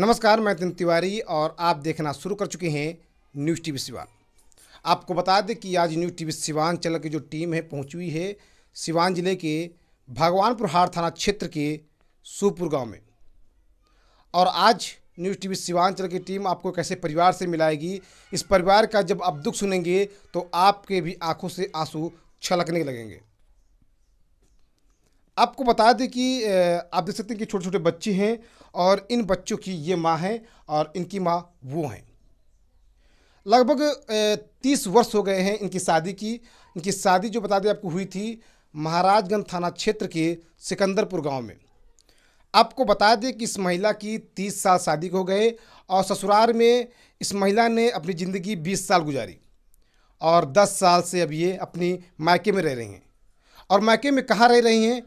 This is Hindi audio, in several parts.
नमस्कार मैं नितिन तिवारी और आप देखना शुरू कर चुके हैं न्यूज़ टीवी सिवान आपको बता दें कि आज न्यूज़ टीवी सिवांचल की जो टीम है पहुंची हुई है सिवान जिले के भगवानपुर हार थाना क्षेत्र के सुपुर गांव में और आज न्यूज़ टीवी सिवांचल की टीम आपको कैसे परिवार से मिलाएगी इस परिवार का जब आप दुख सुनेंगे तो आपके भी आँखों से आंसू छलकने लगेंगे आपको बता दें कि आप देख सकते हैं कि छोटे छोटे बच्चे हैं और इन बच्चों की ये माँ हैं और इनकी माँ वो हैं लगभग तीस वर्ष हो गए हैं इनकी शादी की इनकी शादी जो बता दें आपको हुई थी महाराजगंज थाना क्षेत्र के सिकंदरपुर गांव में आपको बता दें कि इस महिला की तीस साल शादी हो गए और ससुराल में इस महिला ने अपनी ज़िंदगी बीस साल गुजारी और दस साल से अब ये अपनी मायके में रह रही हैं और मायके में कहाँ रह रही हैं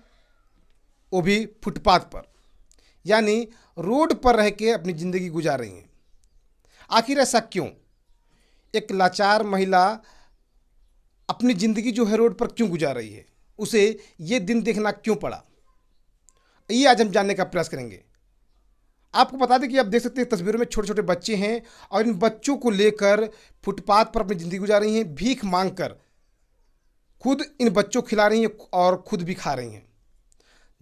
वो भी फुटपाथ पर यानी रोड पर रह के अपनी ज़िंदगी गुजार रही हैं आखिर ऐसा क्यों एक लाचार महिला अपनी ज़िंदगी जो है रोड पर क्यों गुजार रही है उसे ये दिन देखना क्यों पड़ा ये आज हम जानने का प्रयास करेंगे आपको बता दें कि आप देख सकते हैं तस्वीरों में छोटे छोटे बच्चे हैं और इन बच्चों को लेकर फुटपाथ पर अपनी ज़िंदगी गुजार रही हैं भीख मांग कर खुद इन बच्चों खिला रही हैं और खुद भी खा रही हैं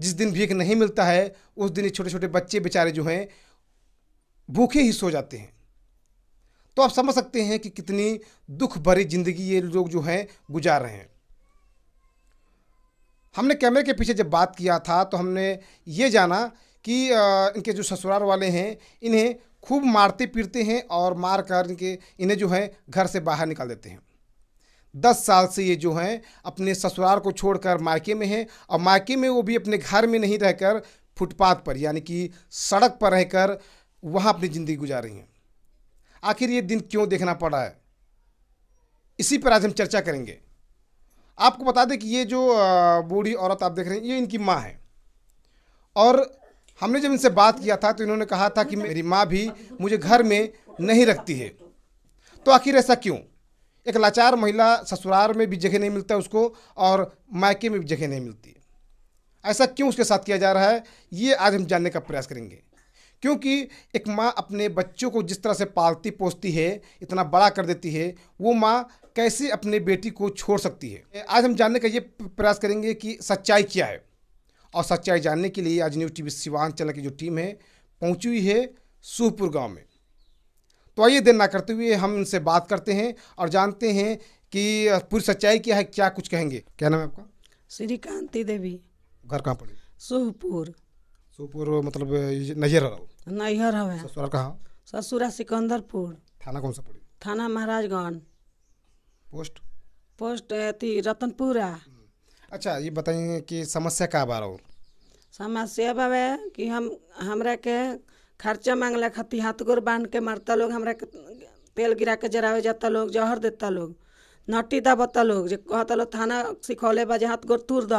जिस दिन भीख नहीं मिलता है उस दिन ये छोटे छोटे बच्चे बेचारे जो हैं भूखे ही सो जाते हैं तो आप समझ सकते हैं कि कितनी दुख भरी जिंदगी ये लोग जो हैं गुजार रहे हैं हमने कैमरे के पीछे जब बात किया था तो हमने ये जाना कि इनके जो ससुराल वाले हैं इन्हें खूब मारते पीटते हैं और मार कर इनके इन्हें जो है घर से बाहर निकाल देते हैं दस साल से ये जो हैं अपने ससुराल को छोड़कर मायके में हैं और मायके में वो भी अपने घर में नहीं रहकर फुटपाथ पर यानी कि सड़क पर रहकर वहाँ अपनी ज़िंदगी गुजार रही हैं आखिर ये दिन क्यों देखना पड़ा है इसी पर आज हम चर्चा करेंगे आपको बता दें कि ये जो बूढ़ी औरत आप देख रहे हैं ये इनकी माँ है और हमने जब इनसे बात किया था तो इन्होंने कहा था कि मेरी माँ भी मुझे घर में नहीं रखती है तो आखिर ऐसा क्यों एक लाचार महिला ससुराल में भी जगह नहीं मिलता उसको और मायके में भी जगह नहीं मिलती ऐसा क्यों उसके साथ किया जा रहा है ये आज हम जानने का प्रयास करेंगे क्योंकि एक माँ अपने बच्चों को जिस तरह से पालती पोसती है इतना बड़ा कर देती है वो माँ कैसे अपने बेटी को छोड़ सकती है आज हम जानने का ये प्रयास करेंगे कि सच्चाई क्या है और सच्चाई जानने के लिए आज न्यूज़ टी वी सिवान चला की जो टीम है पहुँची हुई है सुहपुर गाँव में तो आइए दिन ना करते हुए हम इनसे बात करते हैं और जानते हैं कि पूरी सच्चाई क्या है क्या कुछ कहेंगे क्या नाम है आपका श्री कांति देवी घर कहाँ पड़े सुहपुर सुहपुर मतलब नैहर नैहर है ससुरा कहाँ ससुरा सिकंदरपुर थाना कौन सा पड़ी थाना महाराजगंज पोस्ट पोस्ट अथी रतनपुरा अच्छा ये बताइए कि समस्या क्या बार बारह समस्या बाबा कि हम हमरा के खर्चा मांगल खती हाथ गोर बांध के मारता लोग हमरा तेल गिरा के जरावे जाता लोग जहर देता लोग नटी दबता लोग कहता लोग थाना सिखौले बा हाथ गोर तुर द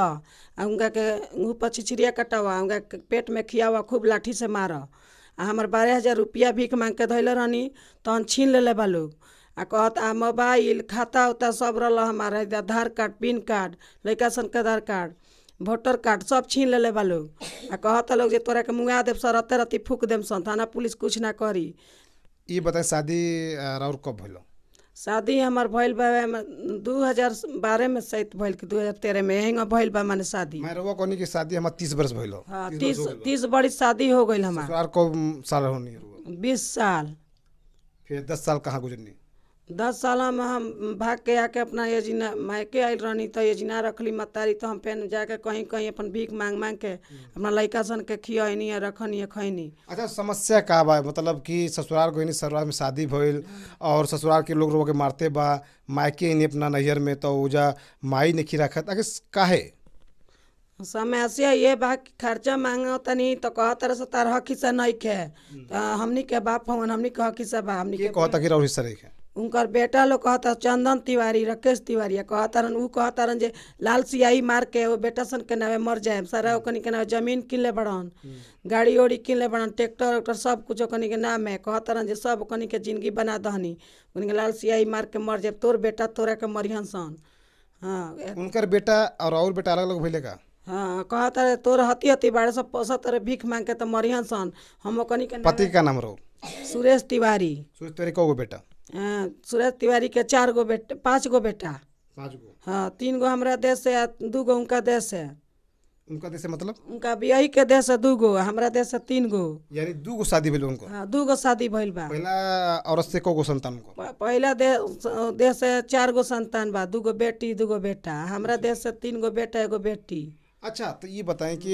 उनका के पर छिछिरिया कटावा उनका पेट में खियावा खूब लाठी से मार आ हमार बारह हज़ार रुपया भीख मांग के धैल रहनी तहन छीन ले बा लोग आ कहत आ मोबाइल खाता उता सब रहा हमारा आधार कार्ड पिन कार्ड लैका सन के आधार कार्ड भोटर कार्ड सब छीन ले ले लोग आ कहत लोग जे तोरा के मुंगा सर रते रति फूक देम सन थाना पुलिस कुछ ना करी ई बता शादी राउर कब भइल शादी हमर भइल बा 2012 में सहित भइल कि 2013 में यहीं भइल बा माने शादी मैरवा कोनी के शादी हमर 30 वर्ष भइल हां 30 30 बड़ी शादी हो गइल हमार ससुराल कब साल होनी 20 साल फिर 10 साल कहां गुजरनी दस साल में हम भाग के आके अपना योजना मायके आयल रहनी तो योजना रखली मतारी तो हम फिर जाके कहीं कहीं अपन भीख मांग मांग के अपना लड़का सन के खियनी रखनी खैनी अच्छा समस्या का बा मतलब कि ससुराल गई ससुराल में शादी भइल और ससुराल के लोग रोक के मारते बा मायके नहीं अपना नैहर में तो ओजा माई नहीं रखत अगर काहे समस्या ये बा कि खर्चा मांग तनी तो कह तरह से तरह खिस्सा नहीं खे तो हमनी के बाप हमनी के हकीसा बा हमनी के कह तक हिस्सा नहीं खे उनकर बेटा लोग कहता चंदन तिवारी राकेश तिवारी कहता रहन ऊ कहता रहन जे लाल सियाही मार के वो बेटा सन के नावे मर जाए सारा हम्म। ओकनी के नावे जमीन किन ले बड़न हम्म। गाड़ी ओड़ी किन ले बड़न ट्रैक्टर वैक्टर सब कुछ ओकनी के नाम है कहता रहन जे सब ओकनी के जिंदगी बना दहनी उनके लाल सियाही मार के मर जाए तोर बेटा तोरा के मरिहन सन हाँ उनकर बेटा और और बेटा अलग अलग का हाँ कहता तोर हती हती बाड़े सब पैसा तोरे भीख मांग के तो मरिहन सन हम ओकनी के पति का नाम सुरेश तिवारी सुरेश तिवारी कौगो बेटा हाँ, सूरज तिवारी के चार गो बेटा पाँच गो बेटा पाँच गो हाँ तीन गो हमारा देश है दू गो उनका देश है उनका देश मतलब उनका बियाही के देश है दू गो हमारा देश है तीन गो यानी दू गो शादी भेल उनको हाँ दू गो शादी भेल बा पहला औरत से को गो संतान को पहला दे, देश है चार गो संतान बा दू गो बेटी दू गो बेटा अच्छा। हमारा देश है तीन गो बेटा एगो बेटी अच्छा तो ये बताएं कि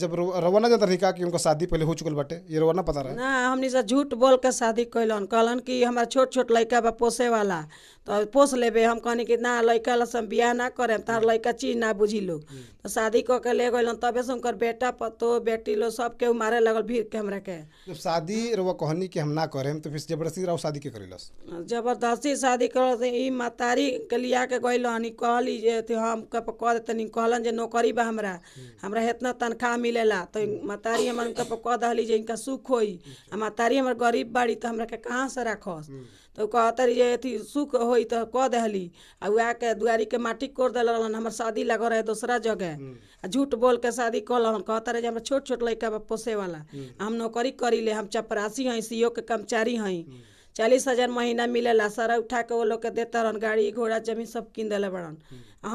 जब रवाना जाता रही कि उनका शादी पहले हो चुकल बटे ये रवाना पता रहे ना हमने झूठ बोल के शादी कैलन कहलन कि हमारा छोट छोट लड़का बा पोसे वाला तो पोस ले हम कहने कि ना लड़का ला बिया ना करें तार हम्म। लड़का चीज ना बुझी लोग हम्म। तो शादी कह के ले गए तबे से हर बेटा पतो बेटी लो सब के मारे लगल भीड़ के हमरा के जब शादी कहनी कि हम ना करें तो फिर जबरदस्ती रहो शादी के करेलस जबरदस्ती शादी कर ई मतारी के लिया के गइल हनी कहली हम कह दे कहलन जो नौकरी बा हमरा हम्म। हमरा इतना तनख्वाह मिले ला तो मतारी हमन कह दिली जे इनका सुख होई आ मतारी हमर गरीब बाड़ी तो हमरा के कहाँ से रखस तो कहते रहिए अथी सुख हो तो कह दिली आ वह के दुआरी के माटी कोर दिल रहन हमार शादी लग रहे दूसरा जगह हम्म। आ झूठ बोल के शादी कल कहते रहिए हमारे छोट छोट लड़का बा पोसे वाला हम्म। हम नौकरी करी ले हम चपरासी हई ओ के कर्मचारी हैं हम्म। चालीस हजार महीना मिलेला सारा उठा के वो लोग के रहन गाड़ी घोड़ा जमीन सब किन दिले बड़न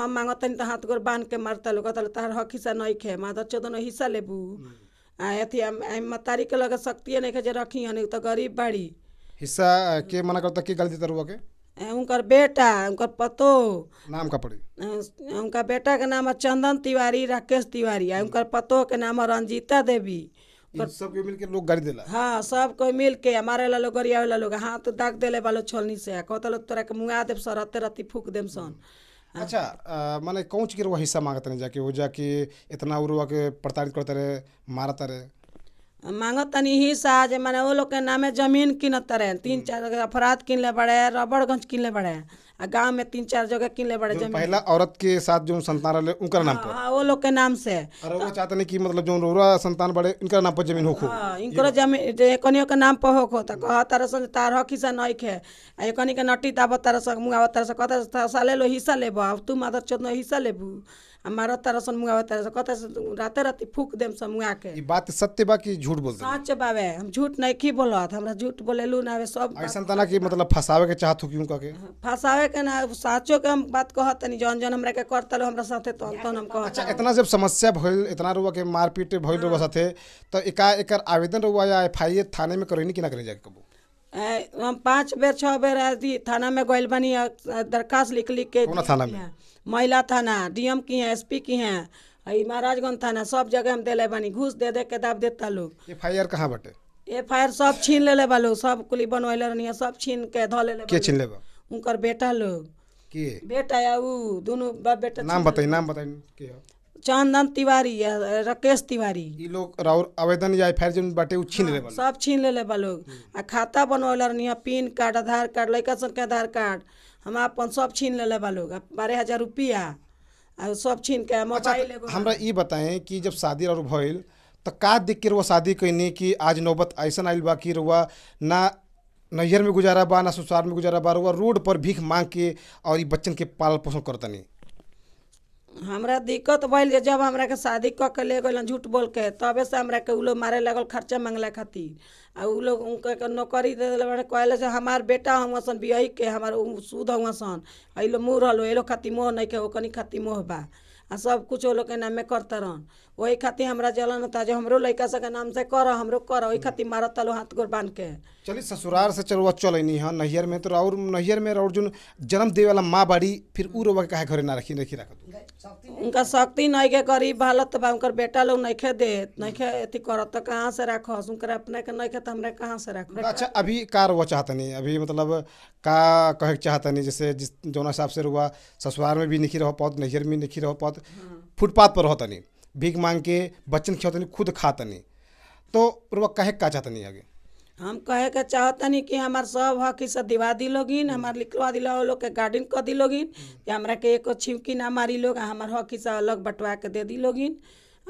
हम मांगतनी तो हाथ गोर बांध के मारता लोग कहता हक हिस्सा नहीं खे माधर चौदह हिस्सा लेबू आ अथी मतारी के लगे शक्ति नहीं खे जे रखी हन तो गरीब बाड़ी हिस्सा के मना करता की गलती देता के उनकर बेटा उनकर पतो नाम का पड़ी उनका बेटा के नाम चंदन तिवारी राकेश तिवारी है उनकर पतो के नाम है रंजीता देवी सब के मिलके लोग गाड़ी देला हाँ सब कोई मिलके हमारे ला लोग गरिया वाला लोग हाथ तो दाग देले वालो छोलनी से कहता लोग तोरा के मुंगा देव सर रते रती फूक देम सन हाँ। अच्छा माने कौन चीज के रुआ हिस्सा मांगत नहीं जाके वो जाके इतना उरुआ के प्रताड़ित करते रहे मारते रहे मांगत तनी ही साज माने वो लोग के नामे जमीन किनत तरह हम्म। तीन चार जगह अफराद किन ले बड़े रबड़गंज किन ले बड़े आ गांव में तीन चार जगह किन ले बड़े जमीन पहला औरत के साथ जो संतान रहे उनका नाम पर हाँ वो हाँ, लोग के नाम से और वो चाहते नहीं कि मतलब जो रोरा संतान बड़े इनका नाम पर जमीन हो खूब हाँ, इनको जमीन कनियो के नाम पर होखो तो कह तार तार नहीं खे आ एकनी के नटी ताबत तार सन मुंगावत साले लो हिस्सा ले तू मादर चोद हिस्सा तारा सन मुआ तारा सन फूक देम सन मुआ के ई बात सत्य बा झूठ बोल सच हाँ, हम झूठ की बोलत हमरा झूठ बोलेलू आवे सब तना मतलब फसावे के चाहत हो क्यों कके हाँ, फसावे के ना साचो के हम बात कहत हमरा के करतलो हमरा साथे हम अच्छा इतना जब समस्या भइल इतना रुआ के मारपीट भइल हाँ। साथे तो एका एकर आवेदन या एफआईआर थाने में करैनी कि ना करे जाके हम पाँच बेर छः बेर अथी थाना में गोल बनी दरखास्त लिख लिख के थाना में महिला थाना डीएम की हैं एसपी की हैं महाराजगंज थाना सब जगह हम दिले बनी घूस दे दे के दाब देता लोग एफ आई आर कहाँ बटे एफ आई आर सब छीन ले, ले बा लोग सब कुली रही रहनी सब छीन के धो ले, ले के छीन ले उनकर बेटा लोग के बेटा या वो दोनों बेटा नाम बताइए नाम बताइए चंदन तिवारी राकेश तिवारी ये लोग राउर आवेदन या फिर जन बटे उ छीन हाँ, ले सब छीन ले हम्म। ले लोग आ खाता बनवल रहनिया पैन कार्ड आधार कार्ड लइका सन के आधार कार्ड हम अपन सब छीन ले लेबा लोग बारह हजार रुपया आ सब छीन के अच्छा, मोबाइल हमरा ये बताएं कि जब शादी और भइल तो का देख के वो शादी कैनी कि आज नौबत ऐसा आइल बा कि रुआ ना नैहर में गुजारा बा ना ससुराल में गुजारा बा रुआ रोड पर भीख मांग के और ये बच्चन के पालन पोषण करतनी हमरा दिक्कत भइल जब हमरा के शादी कऽ के ले गलन झूठ बोल के तबे से हमरा के लोग मारे लगल खर्चा मंगला खातिर आ उ लोग उनका नौकरी दे दिल से हमार बेटा हुआ सन बियाई के हमार सूद हुआ सन आ लोग मुँह रहलो ए लोग मोह नहीं के वो ओकनी खातिर मोह बा आ सब कुछ वो लोग के नाम में करता रहन वही खातिर हमरा जलन होता जो हमरो लड़का सब नाम से कर हमरो कर वही खातिर मारता लो हाथ गोर बांध के चलिए ससुराल से चलो चल नहीं है हाँ, नैहर में तो और नैहर में और जो जन्म देवे वाला माँ बाड़ी फिर उ रोवा काहे घरे ना रखी नहीं रख उनका शक्ति नहीं के गरीब हालत बा उनका बेटा लोग नहीं खे दे नहीं खे अथी करत तो कहाँ से रखो उनका अपने के नहीं खे तो हमारे कहाँ से रखो अच्छा अभी का रोवा नहीं अभी मतलब का कहे नहीं जैसे जिस जो हिसाब से रुआ ससुराल में भी नहीं रह पात नैहर में नहीं रह पात फुटपाथ पर नहीं भीख मांग के बच्चन खियातनी खुद नहीं तो रुआ कहे का नहीं आगे हम कहे के चाहतनी कि हमार सब हक से दिवा दिलोगिन हमार हम्म। लिखवा दिल लोग के गार्डन कर दिलोगिन हम्म। कि हमरा के एक छिमकी ना मारी लोग हमारे हक से अलग बटवा के दे दिलोगिन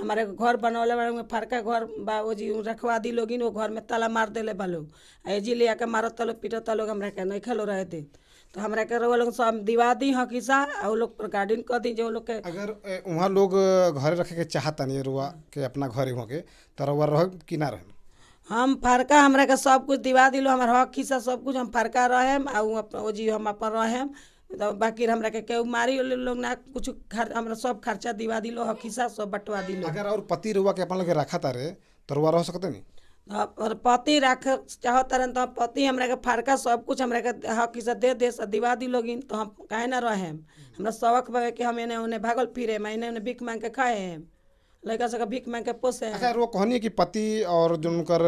हमारे घर बनौले बड़ा में फरका घर बा वो जी रखवा दी लोगिन वो घर में ताला मार दिले बा लोग एजी ले आके मारत तलो पीटत तलो हमरा के नहीं खेलो रहे थे तो हमरा के वो लोग सब दिवा दी हकीसा और लोग पर गार्डन कर दी जो लोग के अगर वहाँ लोग घर रखे के चाहत नहीं रुआ के अपना घर हो के तो रह कि ना हम फरका हमरा के सब कुछ दिवा दिलो हमार हक हिस्सा सब कुछ हम फरका रहेम और वो जी हम अपन रहेम तो बाकी हमरा के केउ मारी लोग ना कुछ खर, हमरा सब खर्चा दिवा दिलो हक हिस्सा सब बटवा दिलो अगर और पति रुवा के अपन लगे रखा तारे तरुआ तो रह सकते नहीं तो और पति रख चाहो तरन तो पति हमरा के फरका सब कुछ हमरा के हक हिस्सा दे दे सब दिवा दिलोगिन तो हम काहे ना रहेम हम्म। हमरा सबक बगे कि हम एने ओने भागल फिरे मैं एने ओने बिक मांग के खाए हैं लड़का सबके भीख मांग के पोसे हैं अच्छा वो कहनी कि पति और जो उनकर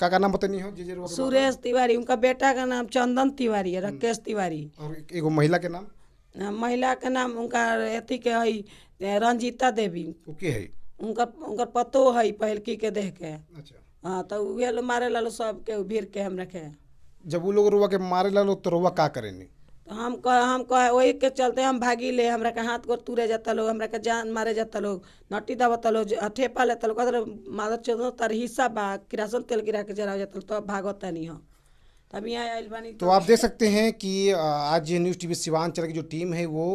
का का नाम पता नहीं हो जी जी सुरेश तिवारी उनका बेटा का नाम चंदन तिवारी है हम्म। राकेश तिवारी और एगो महिला के नाम हाँ, महिला के नाम उनका अथी के है रंजीता देवी के है उनका उनका पतो है पहल की के देख के अच्छा हाँ तो उहे मारे लालो सब के भीड़ के हम रखे जब वो लोग रुआ के मारे लालो तो रुआ का करेनी तो हम कह हम कह वही के चलते हम भागी ले हमरा के हाथ गोर तुरे जाता लोग हमरा के जान मारे जाता लोग नट्टी दबा लोग ठेपा लेता लोग अदर चौदह तार हिस्सा बा किरासन तेल गिरा के जरा जाता तो भागवता नहीं हम तब यहाँ आयल बानी तो, आप देख सकते हैं कि आज न्यूज़ टीवी सिवांचल की जो टीम है वो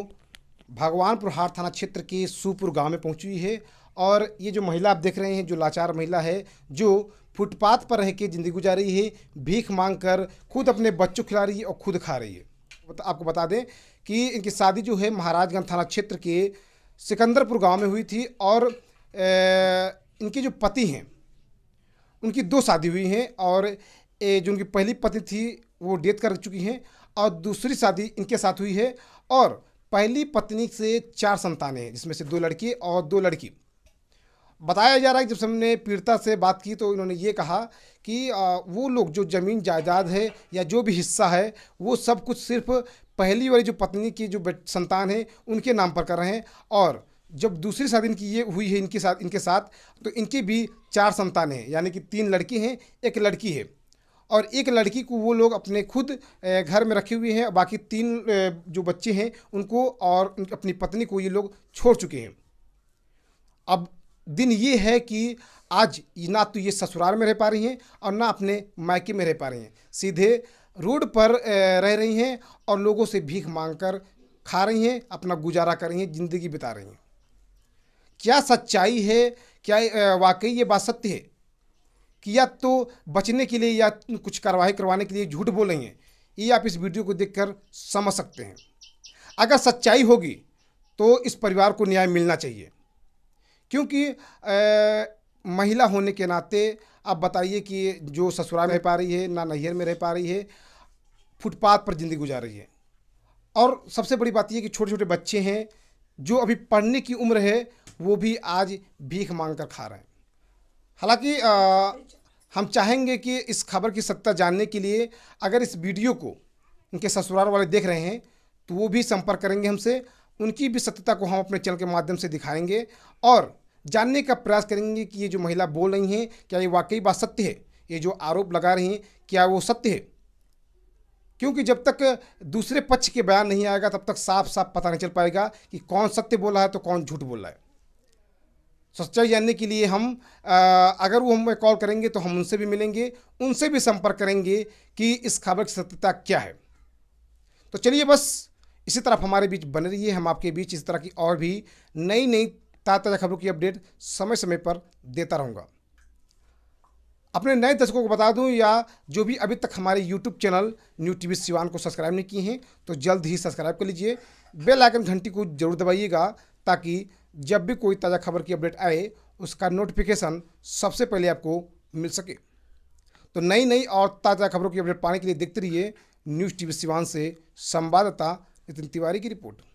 भगवानपुर हार थाना क्षेत्र के सुपुर गाँव में पहुँची हुई है और ये जो महिला आप देख रहे हैं जो लाचार महिला है जो फुटपाथ पर रह के ज़िंदगी गुजारी है भीख मांग कर खुद अपने बच्चों खिला रही है और खुद खा रही है आपको बता दें कि इनकी शादी जो है महाराजगंज थाना क्षेत्र के सिकंदरपुर गांव में हुई थी और इनके जो पति हैं उनकी दो शादी हुई हैं और ए, जो उनकी पहली पति थी वो डेथ कर चुकी हैं और दूसरी शादी इनके साथ हुई है और पहली पत्नी से चार संतान हैं जिसमें से दो लड़के और दो लड़की बताया जा रहा है जब हमने पीड़िता से बात की तो इन्होंने ये कहा कि वो लोग जो ज़मीन जायदाद है या जो भी हिस्सा है वो सब कुछ सिर्फ पहली वाली जो पत्नी की जो संतान है उनके नाम पर कर रहे हैं और जब दूसरी शादी इनकी ये हुई है इनके साथ इनके साथ तो इनकी भी चार संतान हैं यानी कि तीन लड़की हैं एक लड़की है और एक लड़की को वो लोग अपने खुद घर में रखे हुए हैं बाकी तीन जो बच्चे हैं उनको और अपनी पत्नी को ये लोग छोड़ चुके हैं अब दिन ये है कि आज ना तो ये ससुराल में रह पा रही हैं और ना अपने मायके में रह पा रही हैं सीधे रोड पर रह रही हैं और लोगों से भीख मांग कर खा रही हैं अपना गुजारा कर रही हैं ज़िंदगी बिता रही हैं क्या सच्चाई है क्या वाकई ये बात सत्य है कि या तो बचने के लिए या कुछ कार्रवाई करवाने के लिए झूठ बोल रही हैं ये आप इस वीडियो को देखकर समझ सकते हैं अगर सच्चाई होगी तो इस परिवार को न्याय मिलना चाहिए क्योंकि महिला होने के नाते आप बताइए कि जो ससुराल में रह पा रही है ना नैहर में रह पा रही है फुटपाथ पर ज़िंदगी गुजार रही है और सबसे बड़ी बात यह कि छोटे छोटे बच्चे हैं जो अभी पढ़ने की उम्र है वो भी आज भीख मांग कर खा रहे हैं हालांकि हम चाहेंगे कि इस खबर की सत्ता जानने के लिए अगर इस वीडियो को उनके ससुराल वाले देख रहे हैं तो वो भी संपर्क करेंगे हमसे उनकी भी सत्यता को हम अपने चैनल के माध्यम से दिखाएंगे और जानने का प्रयास करेंगे कि ये जो महिला बोल रही हैं क्या ये वाकई बात सत्य है ये जो आरोप लगा रही हैं क्या वो सत्य है क्योंकि जब तक दूसरे पक्ष के बयान नहीं आएगा तब तक साफ साफ पता नहीं चल पाएगा कि कौन सत्य बोल रहा है तो कौन झूठ बोल रहा है तो सच्चाई जानने के लिए हम आ, अगर वो हमें कॉल करेंगे तो हम उनसे भी मिलेंगे उनसे भी संपर्क करेंगे कि इस खबर की सत्यता क्या है तो चलिए बस इसी तरफ हमारे बीच बने रहिए हम आपके बीच इस तरह की और भी नई नई ताज़ा ताज़ा खबरों की अपडेट समय समय पर देता रहूँगा अपने नए दर्शकों को बता दूं या जो भी अभी तक हमारे YouTube channel New TV Siwan को सब्सक्राइब नहीं किए हैं तो जल्द ही सब्सक्राइब कर लीजिए बेल आइकन घंटी को जरूर दबाइएगा ताकि जब भी कोई ताज़ा खबर की अपडेट आए उसका नोटिफिकेशन सबसे पहले आपको मिल सके तो नई नई और ताज़ा खबरों की अपडेट पाने के लिए देखते रहिए न्यूज़ टी वी सिवान से संवाददाता नितिन तिवारी की रिपोर्ट